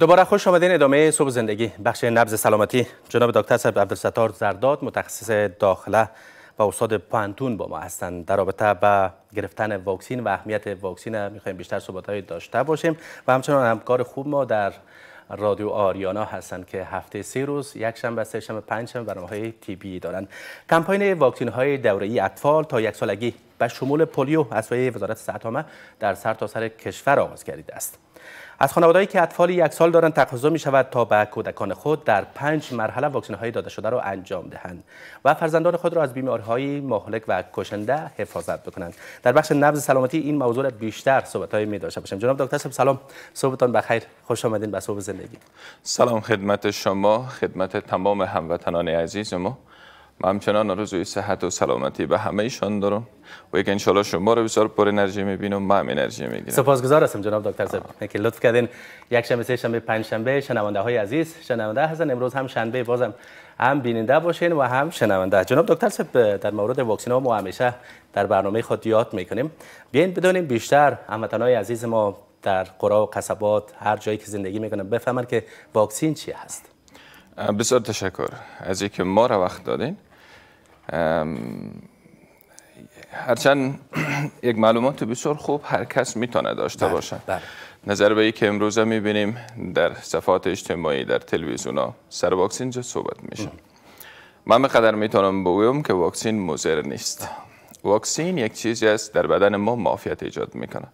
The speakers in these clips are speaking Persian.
دوباره خوش آمدین ادامه صبح زندگی بخش نبز سلامتی جناب دکتر صاحب عبدالستار زرداد متخصص داخله و استاد پانتون با ما هستند در رابطه با گرفتن واکسین و اهمیت واکسین میخوایم بیشتر های داشته باشیم و همچنان همکار خوب ما در رادیو آریانا هستند که هفته سه روز یک شنبه سه شنبه پنج شنبه برنامه های تیبی دارند کمپاین واکسین های دوره ای اطفال تا یک سالگی به شمول پولیو از وزارت صحت در سرتاسر سر کشور آغاز گردیده است از خانواده هایی که اطفال یک سال دارند تقاضا می شود تا به کودکان خود در پنج مرحله واکسن های داده شده را انجام دهند و فرزندان خود را از بیماری های مهلک و کشنده حفاظت بکنند در بخش نبض سلامتی این موضوع را بیشتر صحبت های می داشته باشیم جناب دکتر سلام صبحتان بخیر خوش آمدین به صحبت زندگی سلام خدمت شما خدمت تمام هموطنان عزیز ما هم همچنان آرزوی صحت و سلامتی به همه ایشان دارم و یک انشالله شما رو بسیار پر انرژی میبینم و هم انرژی میگیرم سپاسگزار هستم جناب دکتر زب که لطف کردین یک شنبه سه شنبه پنج شنبه شنونده های عزیز شنونده هستن امروز هم شنبه بازم هم بیننده باشین و هم شنونده جناب دکتر سب در مورد واکسن ها ما همیشه در برنامه خود یاد میکنیم بیاین بدونیم بیشتر عزیز ما در قرا و قصبات هر جایی که زندگی میکنن بفهمن که واکسین چی هست بسیار تشکر از اینکه ما را وقت دادین هرچند یک معلومات بسیار خوب هر کس میتونه داشته بله، باشه بله. نظر به که امروزه میبینیم در صفات اجتماعی در تلویزیون سر واکسین جا صحبت میشه من مقدر میتونم بگویم که واکسین مزر نیست واکسین یک چیزی است در بدن ما معافیت ایجاد میکنه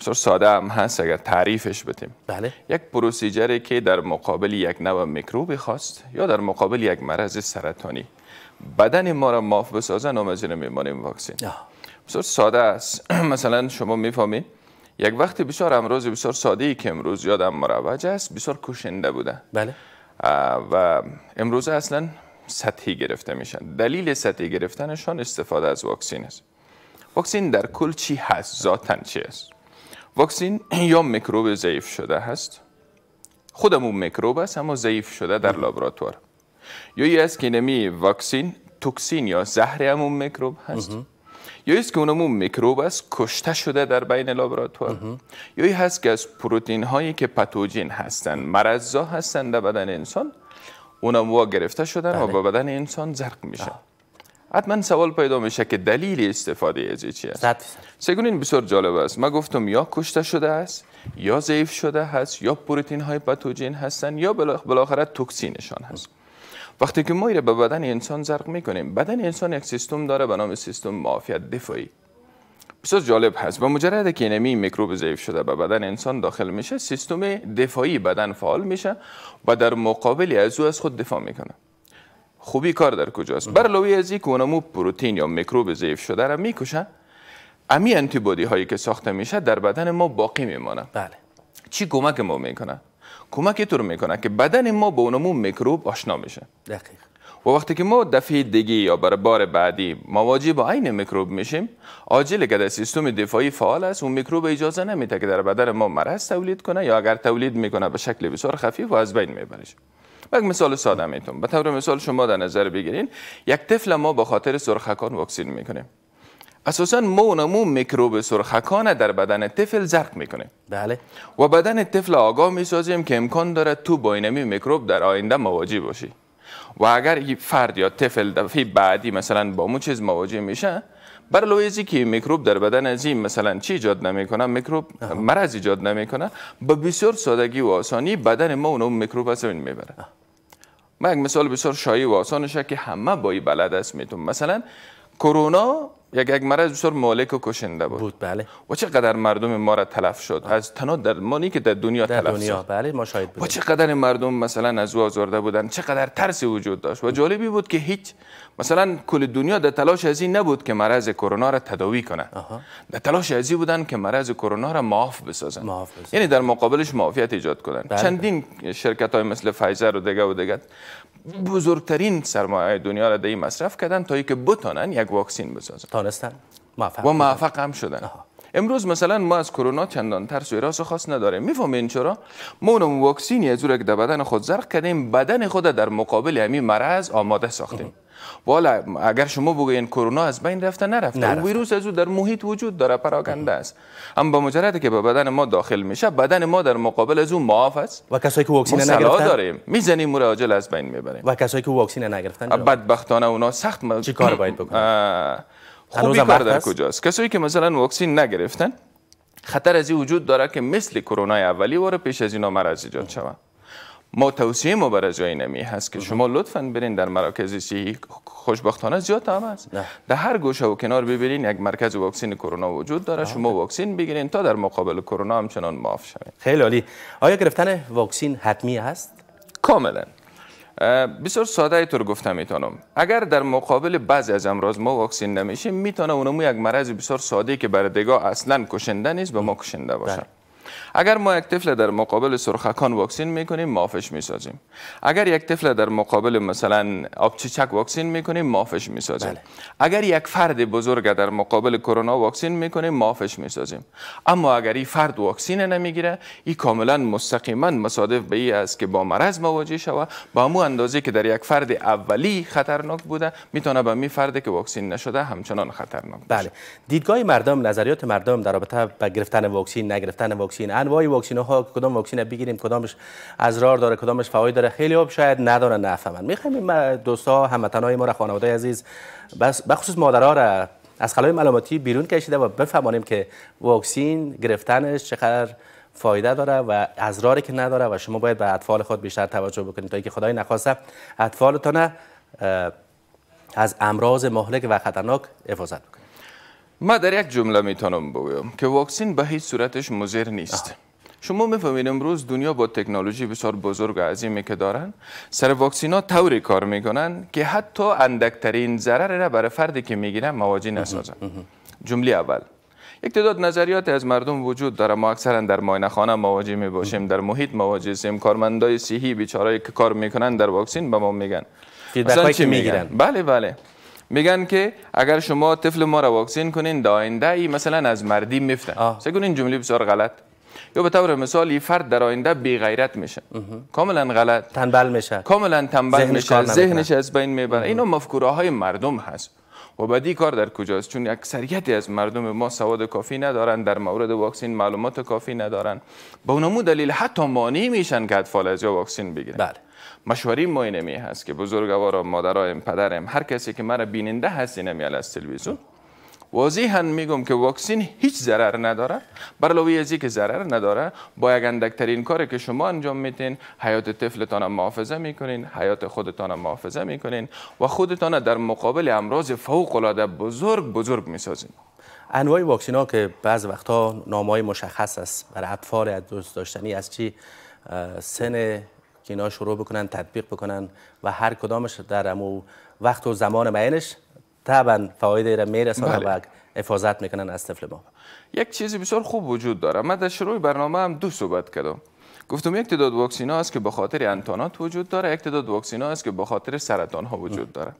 بسیار ساده هم هست اگر تعریفش بتیم بله. یک پروسیجری که در مقابل یک نوع میکروبی خواست یا در مقابل یک مرض سرطانی بدن ما را ماف بسازه نام از میمانیم واکسین بسیار ساده است مثلا شما میفهمید یک وقتی بسیار امروز بسیار ساده ای که امروز یادم مروج است بسیار کشنده بوده بله و امروز اصلا سطحی گرفته میشن دلیل سطحی گرفتنشان استفاده از واکسین است واکسین در کل چی هست ذاتن چی است واکسین یا میکروب ضعیف شده هست خودمون میکروب است اما ضعیف شده در لابراتوار یا یه است که نمی واکسین توکسین یا زهر همون میکروب هست یا است که اونمون میکروب است کشته شده در بین لابراتوار یا ای هست که از پروتین هایی که پتوجین هستند مرزا هستند در بدن انسان اونم وا گرفته شدن و به بدن انسان زرق میشه حتما سوال پیدا میشه که دلیل استفاده از چی است این بسیار جالب است ما گفتم یا کشته شده است یا ضعیف شده هست یا پروتین های پاتوژن هستن یا بالاخره توکسینشان هست وقتی که ما را به بدن انسان زرق میکنیم بدن انسان یک سیستم داره به نام سیستم معافیت دفاعی بسیار جالب هست و مجرد که نمی میکروب ضعیف شده به بدن انسان داخل میشه سیستم دفاعی بدن فعال میشه و در مقابل از او از خود دفاع میکنه خوبی کار در کجاست بر لوی از این اونمو پروتین یا میکروب ضعیف شده را میکشن امی انتیبادی هایی که ساخته میشه در بدن ما باقی میمانه بله چی کمک ما میکنه کمک طور میکنه که بدن ما به اونمو میکروب آشنا میشه دقیق و وقتی که ما دفعه دیگه یا بر بار بعدی مواجه با عین میکروب میشیم عاجل که در سیستم دفاعی فعال است اون میکروب اجازه نمیده که در بدن ما مرض تولید کنه یا اگر تولید میکنه به شکل بسیار خفیف و از بین میبرش یک مثال ساده میتونم به طور مثال شما در نظر بگیرین یک طفل ما به خاطر سرخکان واکسین میکنه اساسا ما میکروب سرخکان در بدن طفل زرق میکنه بله و بدن طفل آگاه میسازیم که امکان داره تو با اینمی میکروب در آینده مواجه باشی و اگر فرد یا طفل دفعه بعدی مثلا با مو چیز مواجه میشه برای که میکروب در بدن از مثلا چی ایجاد نمیکنه میکروب مرض ایجاد نمیکنه با بسیار سادگی و آسانی بدن ما اون میکروب از این میبره من یک مثال بسیار شایع و آسانشه که همه با بلد است میتون مثلا کرونا یک یک مرض بسیار مالک و کشنده بود بود بله و چقدر مردم ما را تلف شد از تنها در ما که در دنیا در تلف دنیا شد. بله ما شاید بودیم. و چقدر مردم مثلا از او آزرده بودن چقدر ترس وجود داشت و جالبی بود که هیچ مثلا کل دنیا در تلاش از این نبود که مرض کرونا را تداوی کنه در تلاش از این بودن که مرض کرونا را معاف بسازن. معاف یعنی در مقابلش معافیت ایجاد کنن بله. چندین شرکت های مثل فایزر و دیگه و دیگه بزرگترین سرمایه دنیا را در این مصرف کردن تا که بتانن یک واکسین بسازن تانستن موفق و موفق هم شدن امروز مثلا ما از کرونا چندان ترس و ایراس خاص نداریم میفهمین چرا ما اون واکسینی از که در بدن خود زرق کردیم بدن خود در مقابل همین مرض آماده ساختیم والا اگر شما بگوین کرونا از بین رفته نرفته, نرفت. ویروس از در محیط وجود داره پراکنده است اما با مجرد که به بدن ما داخل میشه بدن ما در مقابل از او معاف است و کسایی که واکسن نگرفتن میزنیم و عاجل از بین میبریم و کسایی که واکسن نگرفتن بدبختانه اونا سخت م... چی کار باید بکنن خوبی کار در کجاست کسایی که مثلا واکسین نگرفتن خطر از وجود داره که مثل کرونا اولی واره پیش از اینا مرض ایجاد شود ما توصیه ما برای جای نمی هست که شما لطفا برین در مراکز صحی خوشبختانه زیاد هم هست در هر گوشه و کنار ببینین یک مرکز واکسین کرونا وجود داره شما واکسین بگیرین تا در مقابل کرونا همچنان معاف شوید خیلی عالی آیا گرفتن واکسین حتمی هست کاملا بسیار ساده طور گفتم میتونم اگر در مقابل بعضی از امراض ما واکسین نمیشیم میتونه اونمو یک مرض بسیار ساده که برای دگاه اصلا کشنده نیست به ما کشنده باشه بله. اگر ما یک طفل در مقابل سرخکان واکسین میکنیم مافش میسازیم اگر یک طفل در مقابل مثلا آبچیچک واکسین میکنیم مافش میسازیم بله. اگر یک فرد بزرگ در مقابل کرونا واکسین میکنیم مافش میسازیم اما اگر این فرد واکسین نمیگیره این کاملا مستقیما مصادف به این است که با مرض مواجه شود با مو اندازه که در یک فرد اولی خطرناک بوده میتونه به می فردی که واکسین نشده همچنان خطرناک بله دیدگاه مردم نظریات مردم در رابطه با گرفتن واکسین نگرفتن واکسین واکسین انواع واکسن ها کدام واکسن بگیریم کدامش رار داره کدامش فواید داره خیلی ها شاید ندانن نفهمن میخوایم دوستا هموطنای ما را خانواده عزیز بس بخصوص مادرها را از خلای معلوماتی بیرون کشیده و بفهمانیم که واکسین گرفتنش چقدر فایده داره و ازراری که نداره و شما باید به اطفال خود بیشتر توجه بکنید تا اینکه خدای نخواسته اطفالتان از امراض مهلک و خطرناک حفاظت بکنید ما در یک جمله میتونم بگویم که واکسین به هیچ صورتش مزیر نیست شما میفهمید امروز دنیا با تکنولوژی بسیار بزرگ و عظیمی که دارن سر واکسینا طوری کار میکنن که حتی اندکترین ضرر را برای فردی که میگیرن مواجه نسازن جمله اول یک تعداد نظریات از مردم وجود داره ما اکثرا در ماینه خانه مواجه می باشیم در محیط مواجه هستیم کارمندای صحی بیچاره که کار میکنن در واکسین به ما میگن فیدبک که میگیرن بله بله میگن که اگر شما طفل ما را واکسین کنین در ای مثلا از مردی میفته این جمله بسیار غلط یا به طور مثال یه فرد در آینده بی غیرت میشه کاملا غلط تنبل میشه کاملا تنبل میشه ذهنش از بین میبره اینو مفکوره های مردم هست و بدی کار در کجاست چون اکثریتی از مردم ما سواد کافی ندارن در مورد واکسین معلومات کافی ندارن به اونمو دلیل حتی مانع میشن که اطفال از یا واکسین بگیرن بله. مشوری ما اینمی هست که بزرگوارم مادرایم پدرم هر کسی که مرا بیننده هست نمیال از تلویزیون واضحا میگم که واکسین هیچ ضرر نداره بر علاوه که ضرر نداره با یک اندکترین کاری که شما انجام میتین حیات طفلتان محافظه میکنین حیات خودتان محافظه میکنین و خودتان در مقابل امراض فوق العاده بزرگ بزرگ میسازین انواع واکسین ها که بعض وقتها نامای مشخص است برای اطفال دوست داشتنی از چی سن که اینا شروع بکنن تطبیق بکنن و هر کدامش در امو وقت و زمان معینش طبعا فایده را میرسانه بله. و حفاظت میکنن از طفل ما یک چیزی بسیار خوب وجود داره من در شروع برنامه هم دو صحبت کردم گفتم یک تعداد واکسینا است که به خاطر انتانات وجود داره یک تعداد واکسینا است که به خاطر سرطان ها وجود داره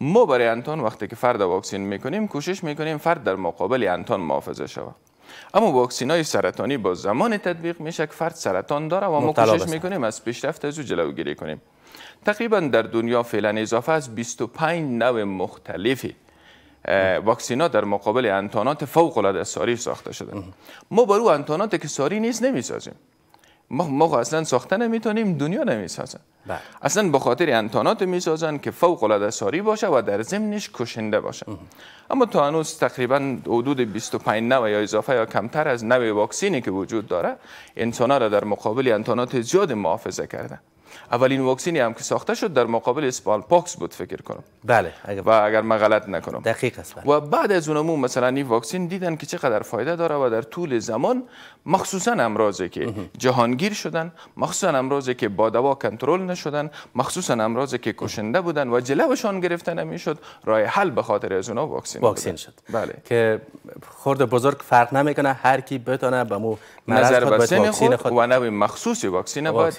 ما برای انتان وقتی که فرد واکسین میکنیم کوشش میکنیم فرد در مقابل انتان محافظه شود اما واکسین های سرطانی با زمان تطبیق میشه که فرد سرطان داره و ما کوشش میکنیم از پیشرفت از او جلوگیری کنیم تقریبا در دنیا فعلا اضافه از 25 نوع مختلف واکسینا در مقابل انتانات فوق العاده ساری ساخته شده ما برای انتانات که ساری نیست نمیسازیم ما ما اصلا ساخته نمیتونیم دنیا نمیسازن بله. اصلا به خاطر انتانات میسازن که فوق العاده ساری باشه و در ضمنش کشنده باشه اما تا هنوز تقریبا حدود 25 نو یا اضافه یا کمتر از نو واکسینی که وجود داره انسانها را در مقابل انتانات زیاد محافظه کرده اولین واکسینی هم که ساخته شد در مقابل اسپال پاکس بود فکر کنم بله اگر و اگر من غلط نکنم دقیق است بله. و بعد از اونم مثلا این واکسین دیدن که چقدر فایده داره و در طول زمان مخصوصا امراضی که جهانگیر شدن مخصوصا امراضی که با دوا کنترل نشدن مخصوصا امراضی که کشنده بودن و جلوشان گرفته نمیشد راه حل به خاطر از اونها واکسین شد بله که خرد بزرگ فرق نمیکنه هر کی بتونه به مو نظر خود, و نوی مخصوص واکسینه باید,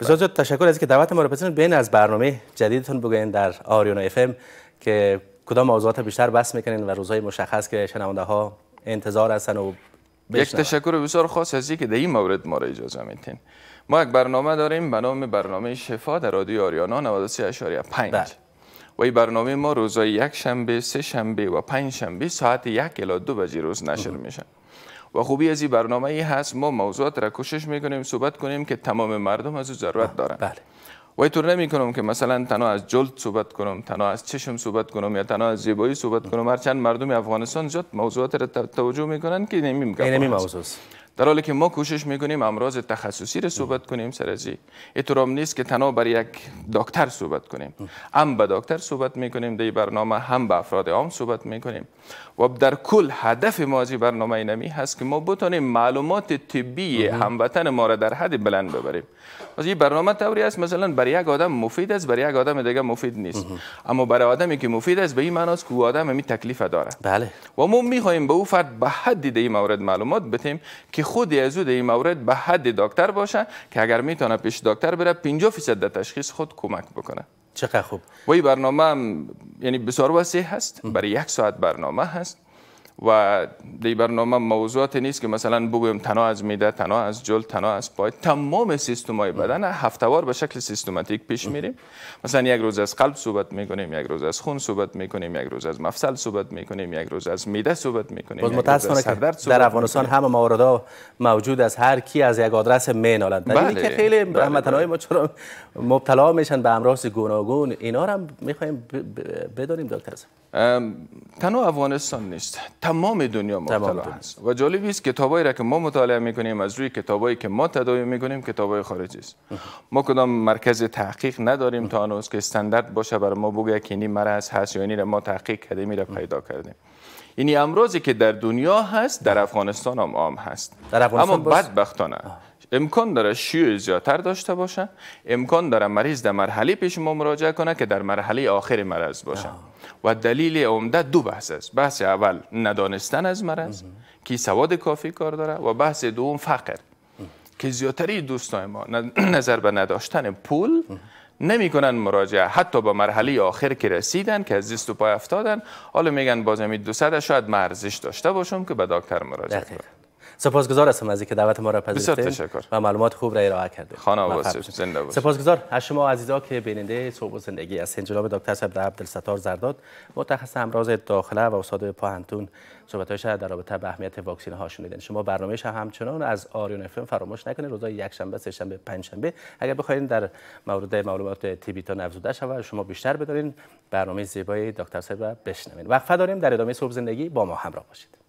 بسیار تشکر از که دعوت ما رو پسند بین از برنامه جدیدتون بگوین در آریونا اف ام که کدام موضوعات بیشتر بس میکنین و روزهای مشخص که شنونده ها انتظار هستن و یک تشکر بسیار خاص از که در این مورد ما اجازه میتین ما یک برنامه داریم به نام برنامه شفا در رادیو آریانا 93.5 بله. و این برنامه ما روزای یک شنبه، سه شنبه و پنج شنبه ساعت یک الی دو بجی روز نشر میشه و خوبی از این برنامه ای هست ما موضوعات را کوشش میکنیم صحبت کنیم که تمام مردم از او ضرورت بله، دارن بله. و ایطور نمی کنم که مثلا تنها از جلد صحبت کنم تنها از چشم صحبت کنم یا تنها از زیبایی صحبت کنم هرچند مردم افغانستان زیاد موضوعات را توجه میکنن که نمی این در حالی که ما کوشش میکنیم امراض تخصصی رو صحبت کنیم سرزی اترام نیست که تنها بر یک دکتر صحبت کنیم هم به دکتر صحبت میکنیم در برنامه هم به افراد عام صحبت میکنیم و در کل هدف ما از برنامه اینمی هست که ما بتونیم معلومات طبی هموطن ما را در حد بلند ببریم از این برنامه توری است مثلا برای یک آدم مفید است برای یک آدم دیگه مفید نیست اما برای آدمی که مفید است به این است که او آدم همی تکلیف داره بله و ما به او فرد به حد این مورد معلومات بتیم که خود از در این مورد به حد دکتر باشه که اگر میتونه پیش دکتر بره 50 فیصد در تشخیص خود کمک بکنه چقدر خوب و این برنامه یعنی بسیار وسیع هست برای یک ساعت برنامه هست و دی برنامه موضوعات نیست که مثلا بگویم تنها از میده تنها از جل تنها از پای تمام سیستم های بدن هفتوار به شکل سیستماتیک پیش میریم مثلا یک روز از قلب صحبت میکنیم یک روز از خون صحبت میکنیم یک روز از مفصل صحبت میکنیم یک روز از میده صحبت میکنیم باز متاسفانه که در افغانستان همه موارد موجود از هر کی از یک آدرس مینالند بله. که خیلی بله،, بله. ما چرا مبتلا میشن به امراض گوناگون اینا هم میخوایم بدانیم دکتر تنها افغانستان نیست تمام دنیا مبتلا هست و جالبی است کتابایی را که ما مطالعه میکنیم از روی کتابایی که ما تداوی میکنیم کتابای خارجی است ما کدام مرکز تحقیق نداریم تا هنوز که استاندارد باشه برای ما بگه که این مرض هست یا اینی را ما تحقیق کردیم را پیدا کردیم اینی امراضی که در دنیا هست در افغانستان هم عام هست اما بدبختانه امکان داره شیو زیادتر داشته باشن امکان داره مریض در مرحله پیش ما مراجعه کنه که در مرحله آخر مرض باشه و دلیل عمده دو بحث است بحث اول ندانستن از مرض که سواد کافی کار داره و بحث دوم فقر که زیادتری دوستان ما نظر به نداشتن پول نمیکنن مراجعه حتی با مرحله آخر که رسیدن که از زیست و پای افتادن حالا میگن بازم 200 شاید مرزش داشته باشم که به مراجعه کنم سپاسگزار هستم از اینکه دعوت ما را پذیرفتید و معلومات خوب را ارائه کردید خانم زنده باشید سپاسگزار از شما عزیزا که بیننده صبح زندگی از جناب دکتر صبر عبدالستار زرداد متخصص امراض داخله و استاد پاهنتون صحبت‌هاش در رابطه با اهمیت واکسن ها شنیدین شما برنامه‌ش همچنان از آریون اف فراموش نکنید روزهای یکشنبه سه شنبه شنبه اگر بخواید در مورد معلومات طبی تا افزوده شود شما بیشتر بدارین برنامه زیبای دکتر بشنوین وقفه داریم در ادامه صبح زندگی با ما همراه باشید